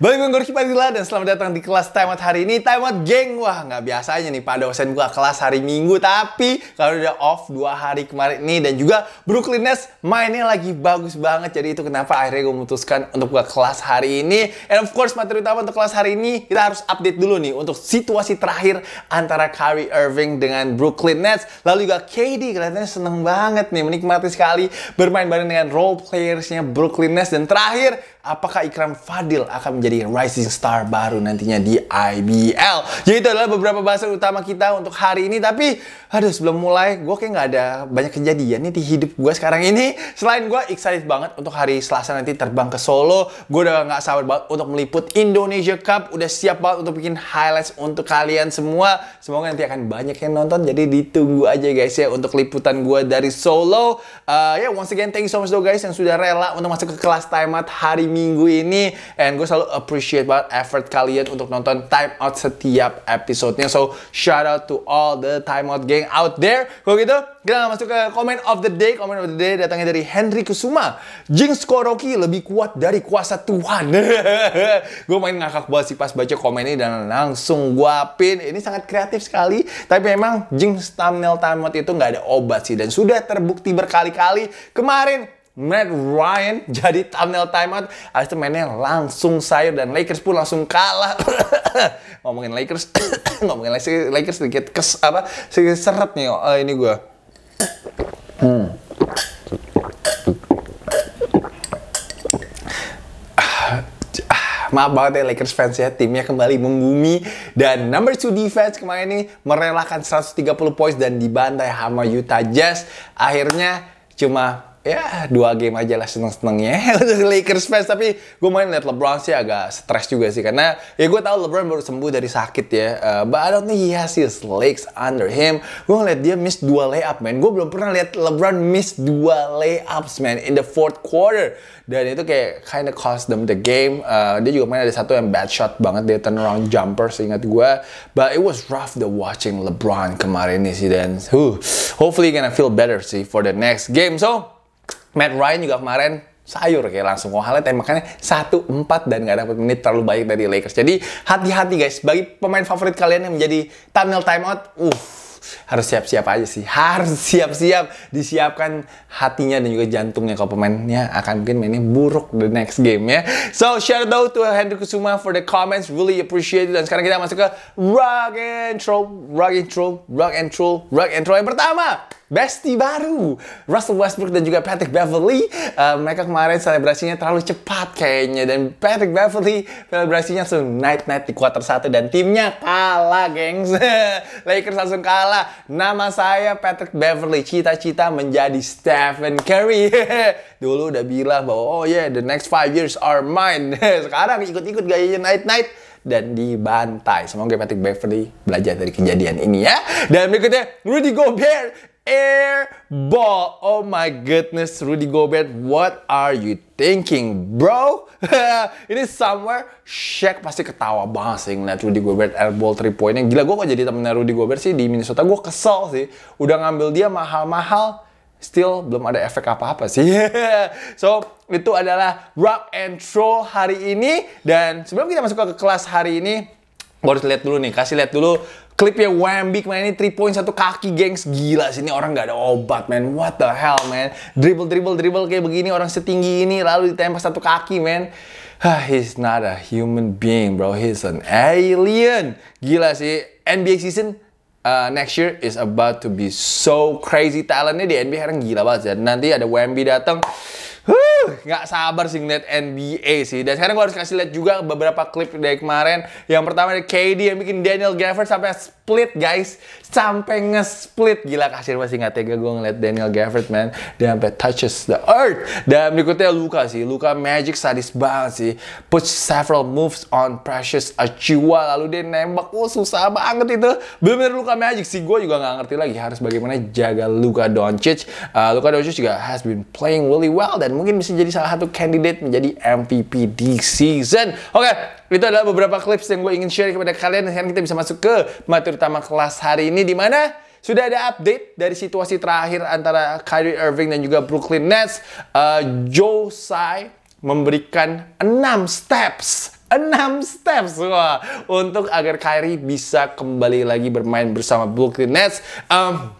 Baik, gue Gorky Padilla dan selamat datang di kelas Out hari ini Out, geng, wah nggak biasanya nih pada dosen gue kelas hari minggu Tapi kalau udah off dua hari kemarin nih Dan juga Brooklyn Nets mainnya lagi bagus banget Jadi itu kenapa akhirnya gue memutuskan untuk gue kelas hari ini And of course materi utama untuk kelas hari ini Kita harus update dulu nih untuk situasi terakhir Antara Kyrie Irving dengan Brooklyn Nets Lalu juga KD kelihatannya seneng banget nih Menikmati sekali bermain bareng dengan role playersnya Brooklyn Nets Dan terakhir apakah Ikram Fadil akan menjadi menjadi rising star baru nantinya di IBL. Jadi itu adalah beberapa bahasan utama kita untuk hari ini. Tapi, aduh sebelum mulai, gue kayak nggak ada banyak kejadian nih di hidup gue sekarang ini. Selain gue excited banget untuk hari Selasa nanti terbang ke Solo. Gue udah nggak sabar banget untuk meliput Indonesia Cup. Udah siap banget untuk bikin highlights untuk kalian semua. Semoga nanti akan banyak yang nonton. Jadi ditunggu aja guys ya untuk liputan gue dari Solo. Uh, ya yeah, once again thank you so much though guys yang sudah rela untuk masuk ke kelas timeout hari Minggu ini. And gue selalu appreciate banget effort kalian untuk nonton Time Out setiap episodenya. So, shout out to all the Time Out gang out there. Kalau gitu, kita masuk ke comment of the day. Comment of the day datangnya dari Henry Kusuma. Jinx Koroki lebih kuat dari kuasa Tuhan. gue main ngakak banget sih pas baca komen ini dan langsung gue pin. Ini sangat kreatif sekali. Tapi memang Jinx thumbnail Time Out itu nggak ada obat sih. Dan sudah terbukti berkali-kali. Kemarin Matt Ryan jadi thumbnail timeout. Habis itu mainnya langsung sayur dan Lakers pun langsung kalah. ngomongin Lakers, ngomongin Lakers, Lakers sedikit kes apa sedikit seret nih Oh, ini gue. Hmm. Ah, maaf banget ya Lakers fans ya, timnya kembali membumi dan number two defense kemarin ini merelakan 130 points dan dibantai sama Utah Jazz. Akhirnya cuma ya dua game aja lah seneng-senengnya untuk Lakers fans tapi gue main liat LeBron sih agak stres juga sih karena ya gue tahu LeBron baru sembuh dari sakit ya uh, but I don't think he has his legs under him gue ngeliat dia miss dua layup man gue belum pernah liat LeBron miss dua layups man in the fourth quarter dan itu kayak kinda cost them the game uh, dia juga main ada satu yang bad shot banget dia turn around jumper seingat gue but it was rough the watching LeBron kemarin ini sih dan huh, hopefully gonna feel better sih for the next game so Matt Ryan juga kemarin sayur kayak langsung mau highlight makanya satu empat dan nggak dapat menit terlalu baik dari Lakers. Jadi hati-hati guys bagi pemain favorit kalian yang menjadi thumbnail timeout. Uh, harus siap-siap aja sih. Harus siap-siap disiapkan hatinya dan juga jantungnya kalau pemainnya akan mungkin mainnya buruk the next game ya. So shout out to Hendrik Kusuma for the comments. Really appreciate it. Dan sekarang kita masuk ke rock and roll, rock and roll, rock and roll, rock and roll yang pertama bestie baru Russell Westbrook dan juga Patrick Beverly uh, mereka kemarin selebrasinya terlalu cepat kayaknya dan Patrick Beverly selebrasinya langsung night night di kuarter satu dan timnya kalah gengs Lakers langsung kalah nama saya Patrick Beverly cita-cita menjadi Stephen Curry dulu udah bilang bahwa oh yeah the next five years are mine sekarang ikut-ikut gayanya night night dan dibantai. Semoga Patrick Beverly belajar dari kejadian ini ya. Dan berikutnya, Rudy Gobert air hmm. ball. Oh my goodness, Rudy Gobert, what are you thinking, bro? Ini somewhere Shaq pasti ketawa banget sih ngeliat Rudy Gobert air ball 3 -nya. Gila gue kok jadi temennya Rudy Gobert sih di Minnesota. Gue kesel sih. Udah ngambil dia mahal-mahal still belum ada efek apa-apa sih. so, itu adalah rock and troll hari ini dan sebelum kita masuk ke kelas hari ini, gue harus lihat dulu nih, kasih lihat dulu klipnya Wambik kemarin ini 3 point satu kaki gengs gila sih ini orang nggak ada obat man what the hell man dribble dribble dribble kayak begini orang setinggi ini lalu ditembak satu kaki man ah, he's not a human being bro he's an alien gila sih NBA season uh, next year is about to be so crazy talentnya di NBA sekarang gila banget ya nanti ada Wemby datang huh, nggak sabar sih ngeliat NBA sih. Dan sekarang gue harus kasih lihat juga beberapa klip dari kemarin. Yang pertama dari KD yang bikin Daniel Gafford sampai split guys, sampai nge-split. Gila kasir masih nggak tega gue ngeliat Daniel Gafford man. Dia sampai touches the earth. Dan berikutnya Luka sih, Luka Magic sadis banget sih. Put several moves on Precious Achiuwa lalu dia nembak. oh, susah banget itu. belum bener Luka Magic sih. Gue juga nggak ngerti lagi harus bagaimana jaga Luka Doncic. Uh, Luka Doncic juga has been playing really well dan mungkin bisa jadi salah satu kandidat menjadi MVP di season. Oke, okay, itu adalah beberapa clips yang gue ingin share kepada kalian. Sekarang kita bisa masuk ke materi utama kelas hari ini di mana sudah ada update dari situasi terakhir antara Kyrie Irving dan juga Brooklyn Nets. Uh, Joe Tsai memberikan 6 steps 6 steps wah untuk agar Kyrie bisa kembali lagi bermain bersama Brooklyn Nets. Um,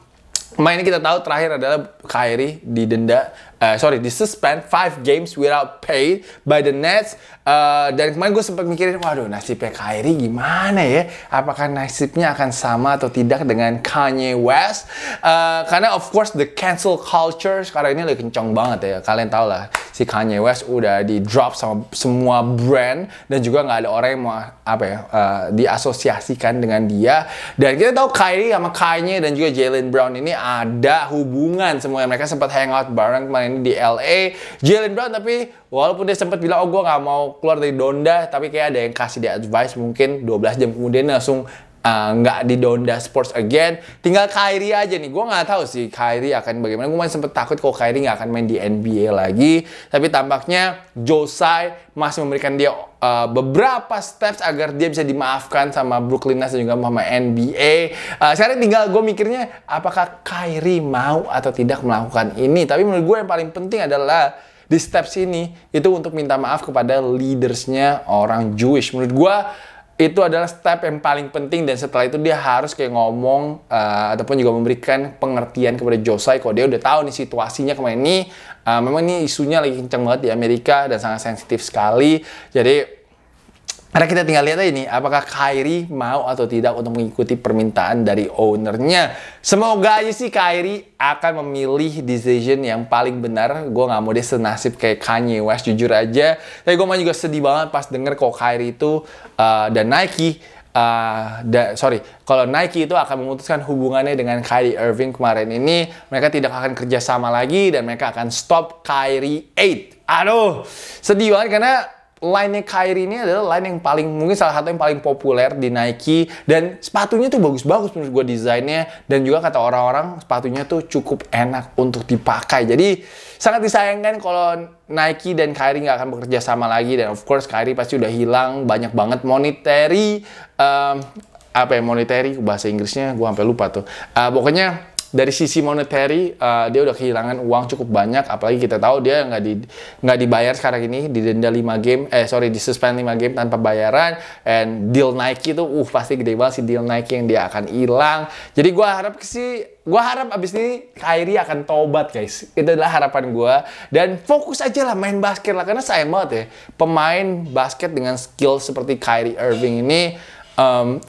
Mainnya kita tahu terakhir adalah Kyrie didenda uh, sorry disuspend five games without pay by the Nets uh, dan kemarin gue sempat mikirin waduh nasibnya Kyrie gimana ya apakah nasibnya akan sama atau tidak dengan Kanye West uh, karena of course the cancel culture sekarang ini lagi kencang banget ya kalian tau lah si Kanye West udah di drop sama semua brand dan juga nggak ada orang yang mau apa ya uh, diasosiasikan dengan dia dan kita tahu Kylie sama Kanye dan juga Jalen Brown ini ada hubungan semua mereka sempat hangout bareng kemarin di LA Jalen Brown tapi walaupun dia sempat bilang oh gue nggak mau keluar dari Donda tapi kayak ada yang kasih dia advice mungkin 12 jam kemudian langsung Eh, nggak uh, di Donda Sports again. Tinggal Kyrie aja nih. Gue nggak tahu sih Kyrie akan bagaimana. Gue masih sempet takut kalau Kyrie nggak akan main di NBA lagi. Tapi tampaknya Josai masih memberikan dia uh, beberapa steps agar dia bisa dimaafkan sama Brooklyn Nets dan juga sama NBA. Uh, eh, sekarang tinggal gue mikirnya apakah Kyrie mau atau tidak melakukan ini. Tapi menurut gue yang paling penting adalah di steps ini itu untuk minta maaf kepada leadersnya orang Jewish. Menurut gue itu adalah step yang paling penting dan setelah itu dia harus kayak ngomong uh, ataupun juga memberikan pengertian kepada Josai kalau dia udah tahu nih situasinya kemarin ini uh, memang ini isunya lagi kenceng banget di Amerika dan sangat sensitif sekali jadi karena kita tinggal lihat aja ini apakah Kyrie mau atau tidak untuk mengikuti permintaan dari ownernya. Semoga aja sih Kyrie akan memilih decision yang paling benar. Gue gak mau dia senasib kayak Kanye West, jujur aja. Tapi gue juga sedih banget pas denger kok Kyrie itu uh, dan Nike Uh, da, sorry, kalau Nike itu akan memutuskan hubungannya dengan Kyrie Irving kemarin ini, mereka tidak akan kerja sama lagi dan mereka akan stop Kyrie 8. Aduh, sedih banget karena line nya Kyrie ini adalah line yang paling mungkin salah satu yang paling populer di Nike dan sepatunya tuh bagus-bagus menurut gue desainnya dan juga kata orang-orang sepatunya tuh cukup enak untuk dipakai jadi sangat disayangkan kalau Nike dan Kyrie nggak akan bekerja sama lagi dan of course Kyrie pasti udah hilang banyak banget monetary um, apa ya monetary bahasa Inggrisnya gue sampai lupa tuh uh, pokoknya dari sisi monetary uh, dia udah kehilangan uang cukup banyak apalagi kita tahu dia nggak di nggak dibayar sekarang ini di denda 5 game eh sorry di suspend 5 game tanpa bayaran and deal Nike itu uh pasti gede banget si deal Nike yang dia akan hilang jadi gue harap sih gue harap abis ini Kyrie akan tobat guys itu adalah harapan gue dan fokus aja lah main basket lah karena sayang banget ya pemain basket dengan skill seperti Kyrie Irving ini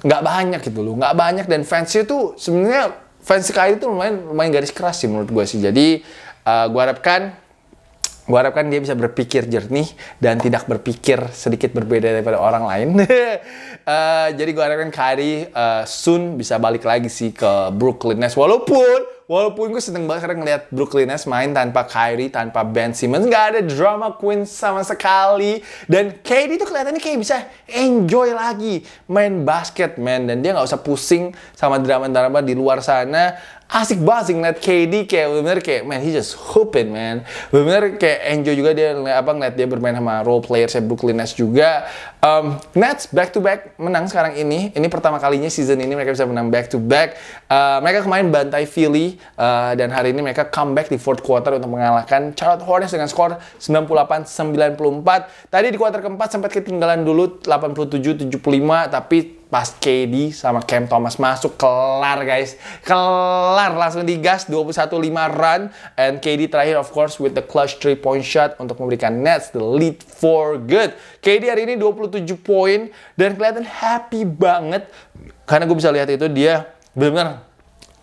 nggak um, banyak gitu loh nggak banyak dan fansnya tuh sebenarnya fans Kyrie itu lumayan lumayan garis keras sih menurut gue sih. Jadi uh, eh, gue harapkan gue harapkan dia bisa berpikir jernih dan tidak berpikir sedikit berbeda daripada orang lain. uh, jadi gue harapkan Kyrie uh, soon bisa balik lagi sih ke Brooklyn Nets walaupun Walaupun gue seneng banget karena ngeliat Brooklyn Nets main tanpa Kyrie, tanpa Ben Simmons. gak ada drama queen sama sekali. Dan KD tuh kelihatannya kayak bisa enjoy lagi main basket, man. Dan dia gak usah pusing sama drama-drama di luar sana asik banget sih ngeliat KD kayak bener kayak man he just hooping man bener kayak enjoy juga dia apa ngeliat dia bermain sama role player saya Brooklyn Nets juga um, Nets back to back menang sekarang ini ini pertama kalinya season ini mereka bisa menang back to back uh, mereka kemarin bantai Philly uh, dan hari ini mereka comeback di fourth quarter untuk mengalahkan Charlotte Hornets dengan skor 98-94 tadi di quarter keempat sempat ketinggalan dulu 87-75 tapi pas KD sama Cam Thomas masuk kelar guys kelar langsung digas 21-5 run and KD terakhir of course with the clutch 3 point shot untuk memberikan Nets the lead for good KD hari ini 27 poin dan kelihatan happy banget karena gue bisa lihat itu dia benar-benar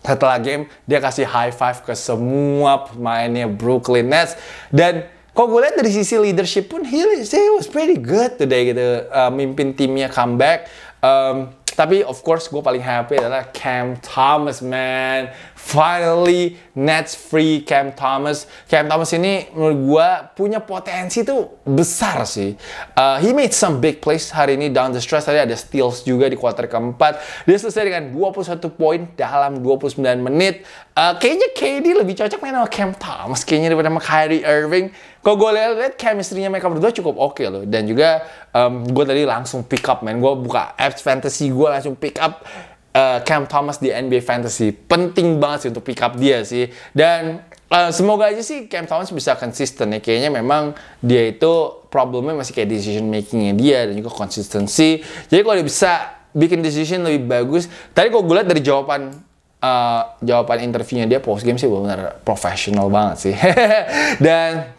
setelah game dia kasih high five ke semua pemainnya Brooklyn Nets dan kok gue lihat dari sisi leadership pun he, he was pretty good today gitu uh, mimpin timnya comeback Um, tapi of course gue paling happy adalah Cam Thomas man. Finally Nets free Cam Thomas. Cam Thomas ini menurut gue punya potensi tuh besar sih. Uh, he made some big plays hari ini down the stretch. Tadi ada steals juga di kuarter keempat. Dia selesai dengan 21 poin dalam 29 menit. Uh, kayaknya KD lebih cocok main sama Cam Thomas kayaknya daripada sama Kyrie Irving. Kok gue liat chemistry-nya mereka berdua cukup oke okay loh. Dan juga um, gue tadi langsung pick up man. Gue buka apps fantasy gue langsung pick up uh, Cam Thomas di NBA Fantasy. Penting banget sih untuk pick up dia sih. Dan uh, semoga aja sih Cam Thomas bisa konsisten ya. Kayaknya memang dia itu problemnya masih kayak decision makingnya dia dan juga konsistensi. Jadi kalau dia bisa bikin decision lebih bagus. Tadi kok gue liat dari jawaban uh, jawaban interviewnya dia post game sih benar-benar profesional banget sih. dan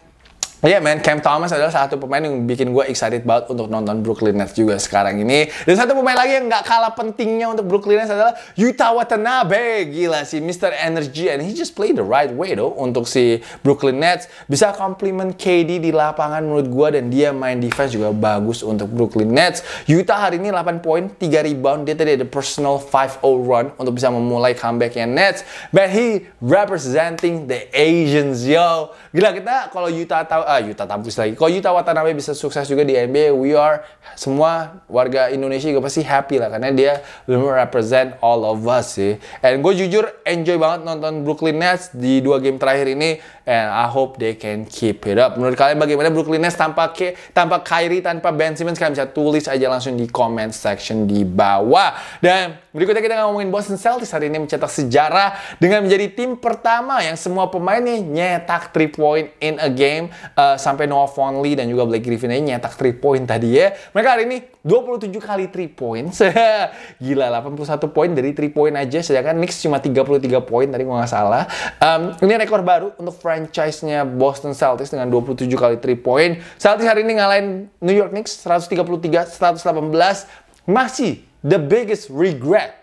Iya yeah, man, Cam Thomas adalah satu pemain yang bikin gue excited banget untuk nonton Brooklyn Nets juga sekarang ini. Dan satu pemain lagi yang nggak kalah pentingnya untuk Brooklyn Nets adalah Yuta Watanabe. Gila sih, Mr. Energy. And he just played the right way though untuk si Brooklyn Nets. Bisa compliment KD di lapangan menurut gue dan dia main defense juga bagus untuk Brooklyn Nets. Yuta hari ini 8 poin, 3 rebound. Dia tadi ada personal 5-0 run untuk bisa memulai comebacknya Nets. But he representing the Asians, yo. Gila kita kalau Yuta tahu uh, ah, Yuta Tampus lagi. Kalau Yuta Watanabe bisa sukses juga di NBA, we are semua warga Indonesia juga pasti happy lah karena dia benar represent all of us sih. And gue jujur enjoy banget nonton Brooklyn Nets di dua game terakhir ini and I hope they can keep it up. Menurut kalian bagaimana Brooklyn Nets tanpa ke, tanpa Kyrie, tanpa Ben Simmons? Kalian bisa tulis aja langsung di comment section di bawah. Dan berikutnya kita ngomongin Boston Celtics hari ini mencetak sejarah dengan menjadi tim pertama yang semua pemainnya nyetak 3 point in a game uh, sampai Noah Vonleh dan juga Blake Griffin nyetak 3 point tadi ya. Mereka hari ini 27 kali 3 points. Gila, 81 poin dari 3 point aja. Sedangkan Knicks cuma 33 poin tadi gue nggak salah. Um, ini rekor baru untuk franchise-nya Boston Celtics dengan 27 kali 3 point. Celtics hari ini ngalahin New York Knicks 133-118. Masih the biggest regret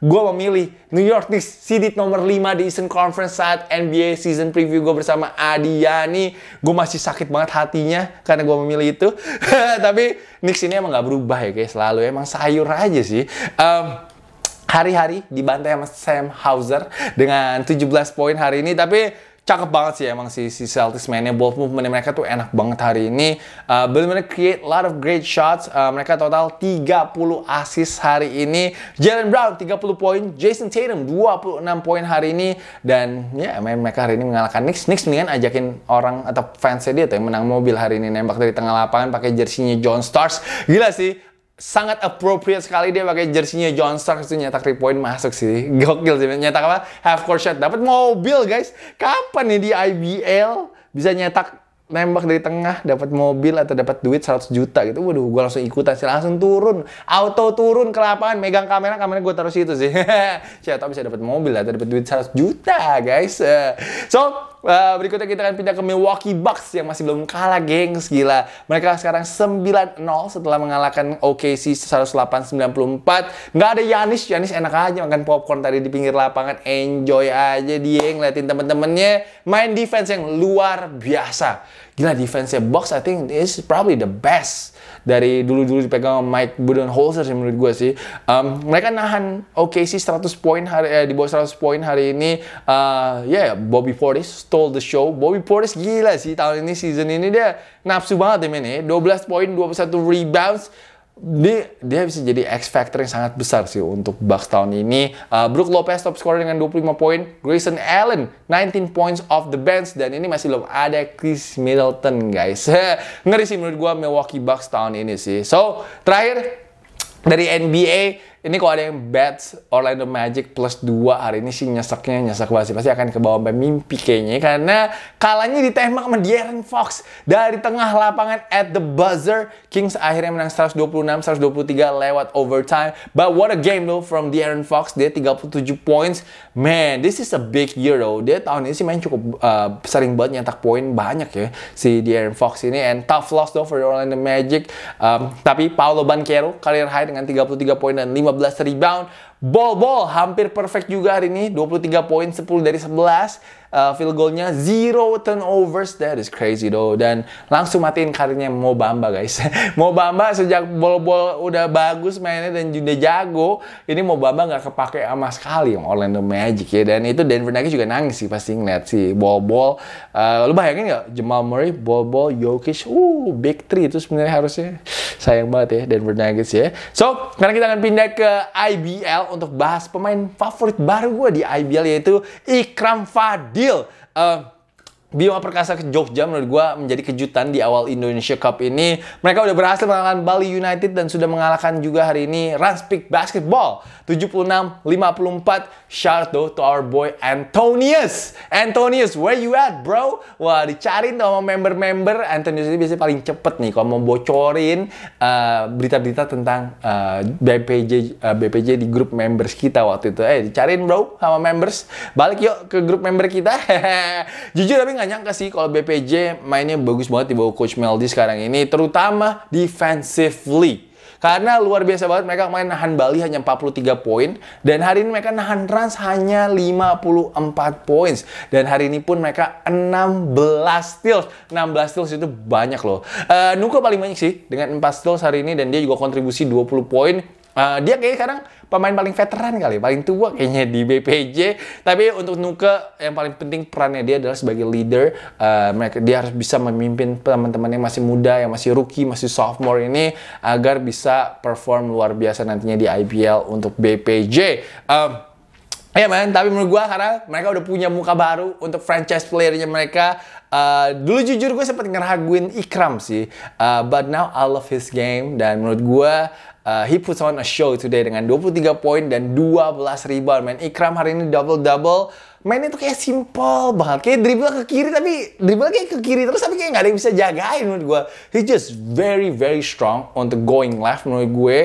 gue memilih New York Knicks seeded nomor 5 di Eastern Conference saat NBA season preview gue bersama Adiani. Gue masih sakit banget hatinya karena gue memilih itu. Tapi Knicks ini emang gak berubah ya guys, selalu emang sayur aja sih. Um, hari-hari dibantai sama Sam Hauser dengan 17 poin hari ini tapi cakep banget sih emang si, si Celtics mainnya ball movement mereka tuh enak banget hari ini uh, eh, bener benar create lot of great shots uh, mereka total 30 assist hari ini Jalen Brown 30 poin Jason Tatum 26 poin hari ini dan ya main mereka hari ini mengalahkan Knicks Knicks mendingan ajakin orang atau fansnya dia tuh yang menang mobil hari ini nembak dari tengah lapangan pakai jersinya John Stars gila sih sangat appropriate sekali dia pakai jersinya John Starks itu nyetak 3 point masuk sih. Gokil sih nyetak apa? Half court shot dapat mobil guys. Kapan nih di IBL bisa nyetak nembak dari tengah dapat mobil atau dapat duit 100 juta gitu. Waduh, gue langsung ikutan sih langsung turun, auto turun ke lapangan, megang kamera, kamera gue taruh situ sih. Siapa tahu bisa dapat mobil atau dapat duit 100 juta, guys. So, Eh, berikutnya kita akan pindah ke Milwaukee Bucks yang masih belum kalah, gengs. Gila. Mereka sekarang 9-0 setelah mengalahkan OKC 108-94. Nggak ada Yanis. Yanis enak aja makan popcorn tadi di pinggir lapangan. Enjoy aja dia ngeliatin temen-temennya. Main defense yang luar biasa gila defensive box I think is probably the best dari dulu-dulu dipegang Mike Budenholzer sih menurut gue sih. Um, mereka nahan OKC 100 poin hari eh, di bawah 100 poin hari ini. Uh, ya yeah, Bobby Portis stole the show. Bobby Portis gila sih tahun ini season ini dia nafsu banget ya men 12 poin, 21 rebounds, dia, dia bisa jadi X factor yang sangat besar sih untuk Bucks tahun ini. Uh, Brook Lopez top scorer dengan 25 poin, Grayson Allen 19 points off the bench dan ini masih belum ada Chris Middleton guys. Ngeri sih menurut gue Milwaukee Bucks tahun ini sih. So, terakhir dari NBA ini kalau ada yang bet Orlando Magic plus 2 hari ini sih nyeseknya nyesek banget sih. Pasti akan ke bawah sampai mimpi kayaknya. Karena kalahnya ditembak sama De'Aaron Fox dari tengah lapangan at the buzzer. Kings akhirnya menang 126-123 lewat overtime. But what a game though from De'Aaron Fox. Dia 37 points. Man, this is a big year though. Dia tahun ini sih main cukup uh, sering banget nyetak poin banyak ya. Si De'Aaron Fox ini. And tough loss though for Orlando Magic. Um, tapi Paolo Banquero, karir high dengan 33 poin dan 5 15 rebound Bol-bol hampir perfect juga hari ini, 23 poin, 10 dari 11. Uh, eh, field goalnya zero turnovers, that is crazy though. Dan langsung matiin karirnya Mo Bamba guys. Mo Bamba sejak bol-bol udah bagus mainnya dan juga jago, ini Mo Bamba nggak kepake sama sekali yang Orlando Magic ya. Dan itu Denver Nuggets juga nangis sih pasti ngeliat si bol-bol. Uh, lu bayangin nggak Jamal Murray, bol-bol, Jokic, uh big three itu sebenarnya harusnya sayang banget ya Denver Nuggets ya. So, sekarang kita akan pindah ke IBL untuk bahas pemain favorit baru gue di IBL yaitu Ikram Fadil. Uh, Bima Perkasa ke Jogja menurut gue menjadi kejutan di awal Indonesia Cup ini. Mereka udah berhasil mengalahkan Bali United dan sudah mengalahkan juga hari ini Ranspik Basketball 76-54 shout out to our boy Antonius. Antonius, where you at bro? Wah dicariin sama member-member. Antonius ini biasanya paling cepet nih kalau mau bocorin eh, berita-berita uh, tentang uh, eh, BPJ uh, eh, BPJ di grup members kita waktu itu. Eh dicariin bro sama members. Balik yuk ke grup member kita. Jujur tapi nggak nyangka sih kalau BPJ mainnya bagus banget di bawah Coach Meldi sekarang ini, terutama defensively. Karena luar biasa banget mereka main nahan Bali hanya 43 poin dan hari ini mereka nahan Trans hanya 54 poin dan hari ini pun mereka 16 steals. 16 steals itu banyak loh. Uh, Nuko paling banyak sih dengan 4 steals hari ini dan dia juga kontribusi 20 poin Uh, dia kayaknya sekarang pemain paling veteran kali, paling tua kayaknya di BPJ. Tapi untuk Nuke yang paling penting perannya dia adalah sebagai leader. Uh, mereka dia harus bisa memimpin teman-teman yang masih muda, yang masih rookie, masih sophomore ini agar bisa perform luar biasa nantinya di IPL untuk BPJ. Um, Ya yeah, man, tapi menurut gue karena mereka udah punya muka baru untuk franchise playernya mereka. Uh, dulu jujur gue sempat ngeraguin Ikram sih, uh, but now I love his game dan menurut gue uh, he puts on a show today dengan 23 poin dan 12 rebound. Man, Ikram hari ini double double mainnya tuh kayak simple banget kayak dribble ke kiri tapi dribble kayak ke kiri terus tapi kayak gak ada yang bisa jagain menurut gue he just very very strong on the going left menurut gue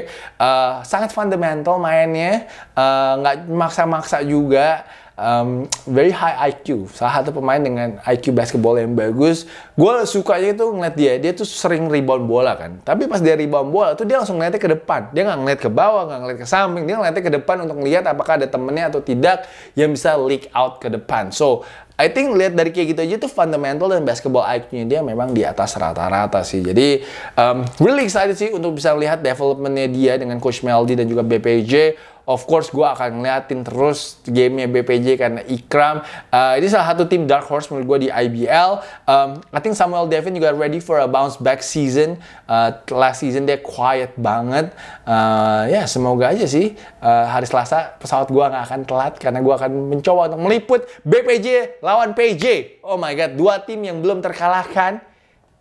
uh, sangat fundamental mainnya eh, nggak uh, maksa-maksa juga um, very high IQ salah satu pemain dengan IQ basketball yang bagus gue sukanya itu ngeliat dia dia tuh sering rebound bola kan tapi pas dia rebound bola tuh dia langsung ngeliatnya ke depan dia nggak ngeliat ke bawah nggak ngeliat ke samping dia ngeliatnya ke depan untuk ngeliat apakah ada temennya atau tidak yang bisa leak out ke depan so I think lihat dari kayak gitu aja tuh fundamental dan basketball IQ-nya dia memang di atas rata-rata sih. Jadi um, really excited sih untuk bisa lihat developmentnya dia dengan Coach Meldy dan juga BPJ Of course gue akan ngeliatin terus gamenya BPJ karena Ikram. Uh, ini salah satu tim dark horse menurut gue di IBL. Um, I think Samuel Devin juga ready for a bounce back season. Uh, last season dia quiet banget. Uh, ya yeah, semoga aja sih uh, hari Selasa pesawat gue nggak akan telat karena gue akan mencoba untuk meliput BPJ lawan PJ. Oh my god, dua tim yang belum terkalahkan.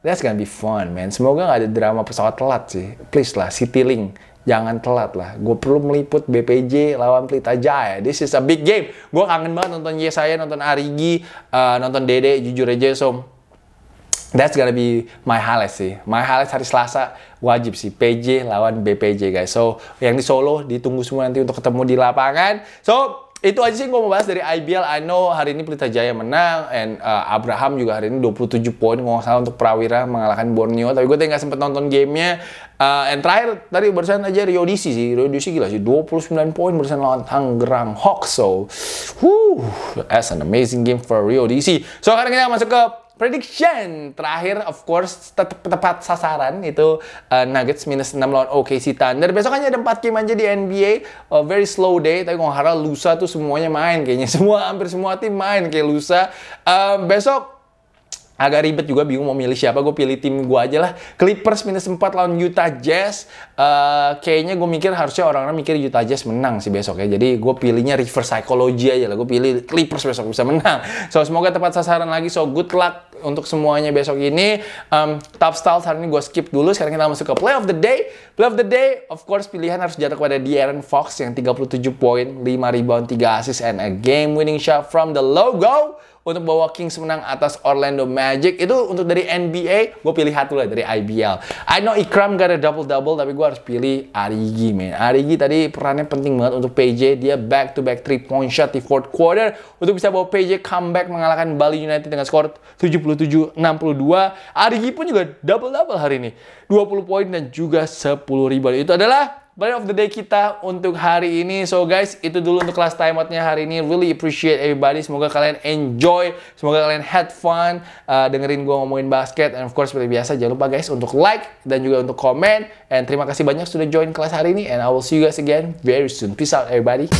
That's gonna be fun, man. Semoga gak ada drama pesawat telat sih. Please lah, Citylink jangan telat lah. Gue perlu meliput BPJ lawan Pelita Jaya. This is a big game. Gue kangen banget nonton Yesaya, nonton Arigi, uh, nonton Dede, jujur aja so That's gonna be my highlight sih. My highlight hari Selasa wajib sih. PJ lawan BPJ guys. So yang di Solo ditunggu semua nanti untuk ketemu di lapangan. So itu aja sih yang gue mau bahas dari IBL. I know hari ini Pelita Jaya menang, and uh, Abraham juga hari ini 27 poin, nggak salah untuk Prawira mengalahkan Borneo. Tapi gue tadi nggak sempet nonton gamenya. Uh, and terakhir, tadi barusan aja Rio DC sih. Rio DC gila sih, 29 poin barusan lawan Tangerang Hawks. So, whew, that's an amazing game for Rio DC So, sekarang kita masuk ke prediction terakhir of course tetap tepat sasaran itu uh, Nuggets minus 6 lawan OKC Thunder besok hanya ada 4 game aja di NBA uh, very slow day tapi gue harap lusa tuh semuanya main kayaknya semua hampir semua tim main kayak lusa uh, besok agak ribet juga bingung mau milih siapa gue pilih tim gue aja lah Clippers minus 4 lawan Utah Jazz uh, kayaknya gue mikir harusnya orang-orang mikir Utah Jazz menang sih besok ya jadi gue pilihnya reverse psychology aja lah gue pilih Clippers besok bisa menang so semoga tepat sasaran lagi so good luck untuk semuanya besok ini um, top styles hari ini gue skip dulu sekarang kita masuk ke play of the day play of the day of course pilihan harus jatuh kepada De'Aaron Fox yang 37 poin 5 rebound 3 assist and a game winning shot from the logo untuk bawa Kings menang atas Orlando Magic itu untuk dari NBA gue pilih satu lah dari IBL I know Ikram gak ada double-double tapi gue harus pilih Arigi man Arigi tadi perannya penting banget untuk PJ dia back to back three point shot di fourth quarter untuk bisa bawa PJ comeback mengalahkan Bali United dengan skor 77-62 Arigi pun juga double-double hari ini 20 poin dan juga 10 ribu itu adalah brand of the day kita untuk hari ini. So guys, itu dulu untuk kelas timeoutnya hari ini. Really appreciate everybody. Semoga kalian enjoy. Semoga kalian had fun. Uh, dengerin gue ngomongin basket. And of course, seperti biasa, jangan lupa guys untuk like dan juga untuk comment. And terima kasih banyak sudah join kelas hari ini. And I will see you guys again very soon. Peace out everybody.